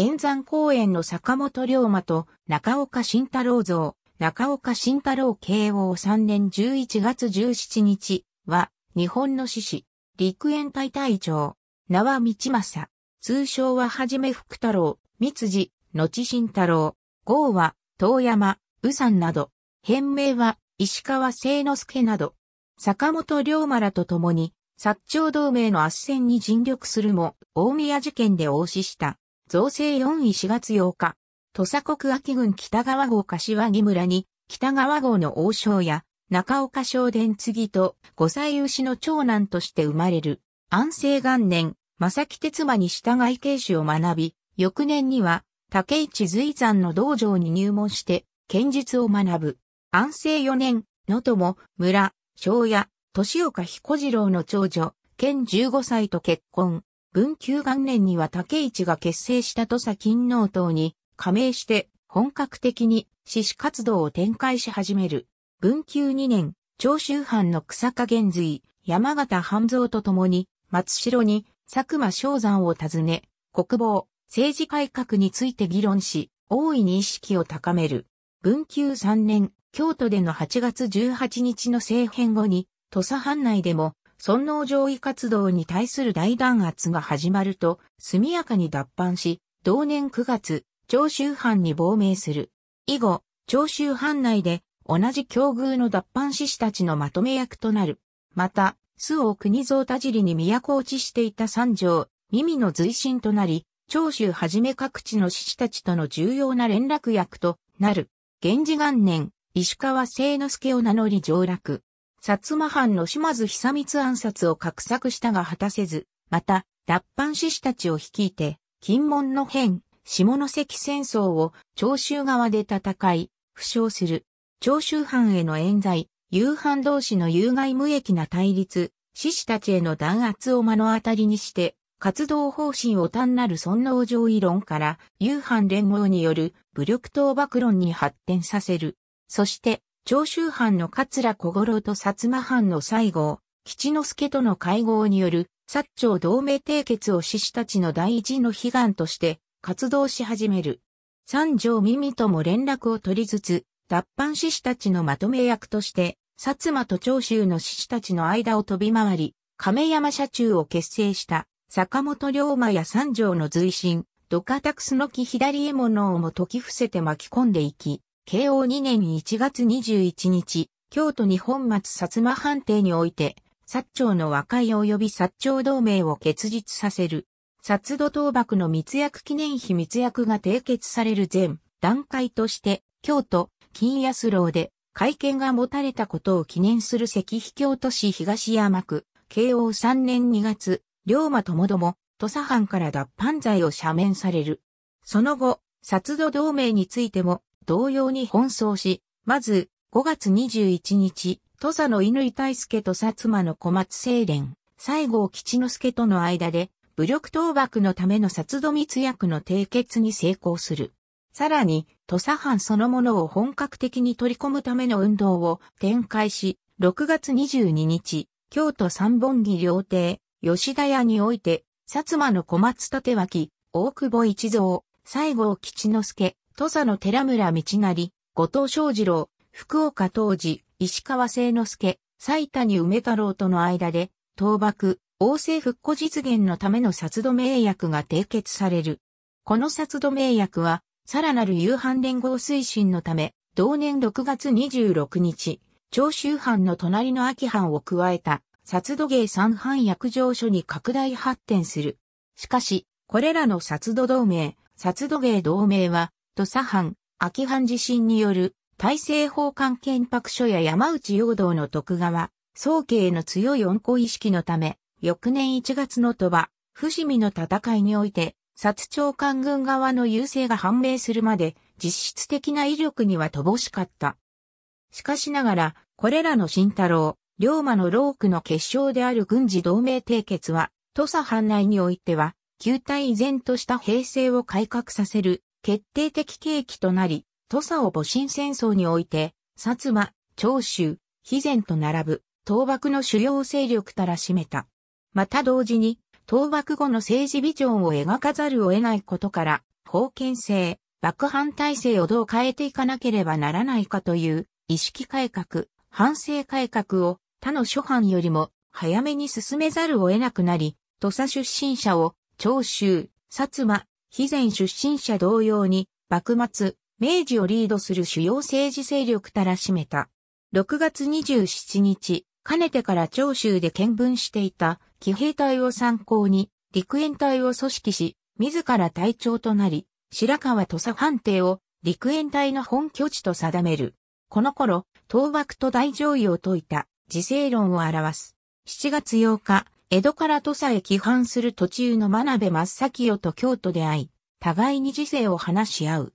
円山公園の坂本龍馬と中岡慎太郎像、中岡慎太郎慶応3年11月17日は、日本の獅子、陸園隊隊長、名は道政、通称ははじめ福太郎、三辻、後慎太郎、郷は、遠山、宇山など、変名は、石川聖之助など、坂本龍馬らと共に、薩長同盟の圧戦に尽力するも、大宮事件で応死した。造成4位4月8日、土佐国秋郡北川郷柏木村に、北川郷の王将や、中岡正伝継と五歳牛の長男として生まれる。安政元年、正木哲馬に従い慶主を学び、翌年には、竹市随山の道場に入門して、剣術を学ぶ。安政4年、野友、村、庄屋、年岡彦次郎の長女、県15歳と結婚。文久元年には竹市が結成した土佐勤農党に加盟して本格的に志士活動を展開し始める。文久二年、長州藩の草加玄瑞、山形半蔵と共に松代に佐久間昭山を訪ね、国防、政治改革について議論し、大いに意識を高める。文久三年、京都での8月18日の政変後に、土佐藩内でも尊王攘夷活動に対する大弾圧が始まると、速やかに脱藩し、同年9月、長州藩に亡命する。以後、長州藩内で同じ境遇の脱藩志士たちのまとめ役となる。また、須を国蔵田尻に都落ちしていた三条、耳の随身となり、長州はじめ各地の志士たちとの重要な連絡役となる。源氏元年、石川清之助を名乗り上落。薩摩藩の島津久光暗殺を画策したが果たせず、また、脱藩志士たちを率いて、金門の変、下関戦争を長州側で戦い、負傷する。長州藩への冤罪、夕藩同士の有害無益な対立、志士たちへの弾圧を目の当たりにして、活動方針を単なる尊王攘夷論から、夕藩連合による武力倒幕論に発展させる。そして、長州藩の桂小五郎と薩摩藩の西郷、吉之助との会合による、薩長同盟締結を志士たちの第一の悲願として、活動し始める。三条耳とも連絡を取りつつ、脱藩志士たちのまとめ役として、薩摩と長州の志士たちの間を飛び回り、亀山社中を結成した、坂本龍馬や三条の随タ土方楠木左衛門をも解き伏せて巻き込んでいき、慶応2年1月21日、京都日本松薩摩藩邸において、薩長の和解及び薩長同盟を結実させる。薩土倒幕の密約記念碑密約が締結される前段階として、京都、金安楼で会見が持たれたことを記念する石碑京都市東山区、慶応3年2月、龍馬ともども、土佐藩から脱藩罪を赦免される。その後、薩土同盟についても、同様に奔走し、まず、5月21日、土佐の乾大輔と薩摩の小松清廉、西郷吉之助との間で、武力倒幕のための薩戸密約の締結に成功する。さらに、土佐藩そのものを本格的に取り込むための運動を展開し、6月22日、京都三本木料亭、吉田屋において、薩摩の小松立脇、大久保一蔵、西郷吉之助、土佐の寺村道成、後藤昌二郎、福岡当時、石川清之助、埼谷梅太郎との間で、倒幕、王政復古実現のための殺止め約が締結される。この殺止め約は、さらなる夕飯連合推進のため、同年6月26日、長州藩の隣の秋藩を加えた、殺土芸三藩役場書に拡大発展する。しかし、これらの殺土同盟、殺土芸同盟は、土佐藩、秋藩地震による、大政奉還憲白書や山内陽道の徳川、宗家への強い恩厚意識のため、翌年1月の鳥羽、伏見の戦いにおいて、薩長官軍側の優勢が判明するまで、実質的な威力には乏しかった。しかしながら、これらの新太郎、龍馬の老区の結晶である軍事同盟締結は、土佐藩内においては、旧体依然とした平成を改革させる決定的契機となり、土佐を戊辰戦争において、薩摩、長州、肥前と並ぶ、倒幕の主要勢力たらしめた。また同時に、倒幕後の政治ビジョンを描かざるを得ないことから、封建制、幕藩体制をどう変えていかなければならないかという、意識改革、反省改革を他の諸藩よりも早めに進めざるを得なくなり、土佐出身者を長州、薩摩、非前出身者同様に、幕末、明治をリードする主要政治勢力たらしめた。6月27日、かねてから長州で見聞していた騎兵隊を参考に、陸援隊を組織し、自ら隊長となり、白川土佐藩邸を陸援隊の本拠地と定める。この頃、倒幕と大上位を解いた自制論を表す。7月8日、江戸から土佐へ帰還する途中の真鍋真先夫と京都で会い、互いに時世を話し合う。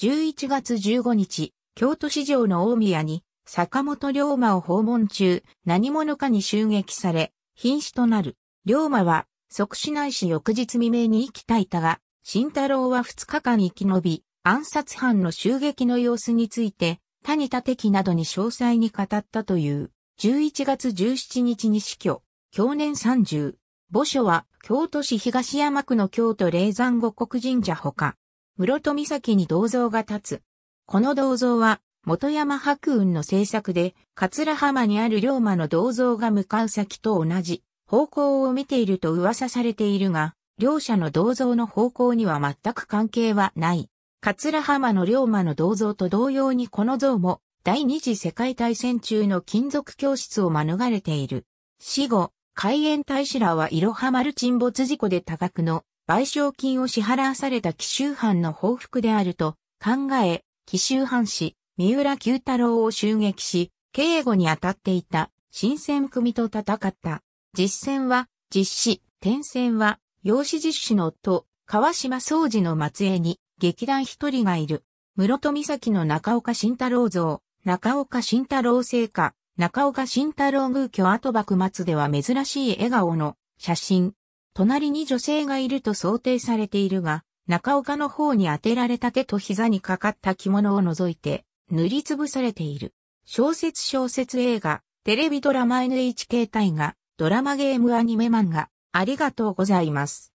11月15日、京都市場の大宮に、坂本龍馬を訪問中、何者かに襲撃され、瀕死となる。龍馬は、即死ないし翌日未明に生きたいたが、慎太郎は2日間生き延び、暗殺犯の襲撃の様子について、谷田敵などに詳細に語ったという、11月17日に死去。享年30。墓所は、京都市東山区の京都霊山五国神社ほか、室戸岬に銅像が立つ。この銅像は、元山白雲の制作で、桂浜にある龍馬の銅像が向かう先と同じ方向を見ていると噂されているが、両者の銅像の方向には全く関係はない。桂浜の龍馬の銅像と同様にこの像も、第二次世界大戦中の金属教室を免れている。死後、海援大使らは色ロハ丸沈没事故で多額の賠償金を支払わされた奇襲藩の報復であると考え、奇襲藩士、三浦九太郎を襲撃し、警護に当たっていた新選組と戦った。実戦は実施、転戦は養子実施の夫、川島総司の末裔に劇団一人がいる。室戸岬の中岡慎太郎像、中岡慎太郎聖火、中岡慎太郎宮居後幕末では珍しい笑顔の写真。隣に女性がいると想定されているが、中岡の方に当てられた手と膝にかかった着物を除いて、塗りつぶされている。小説小説映画、テレビドラマ NHK 大河、ドラマゲームアニメ漫画、ありがとうございます。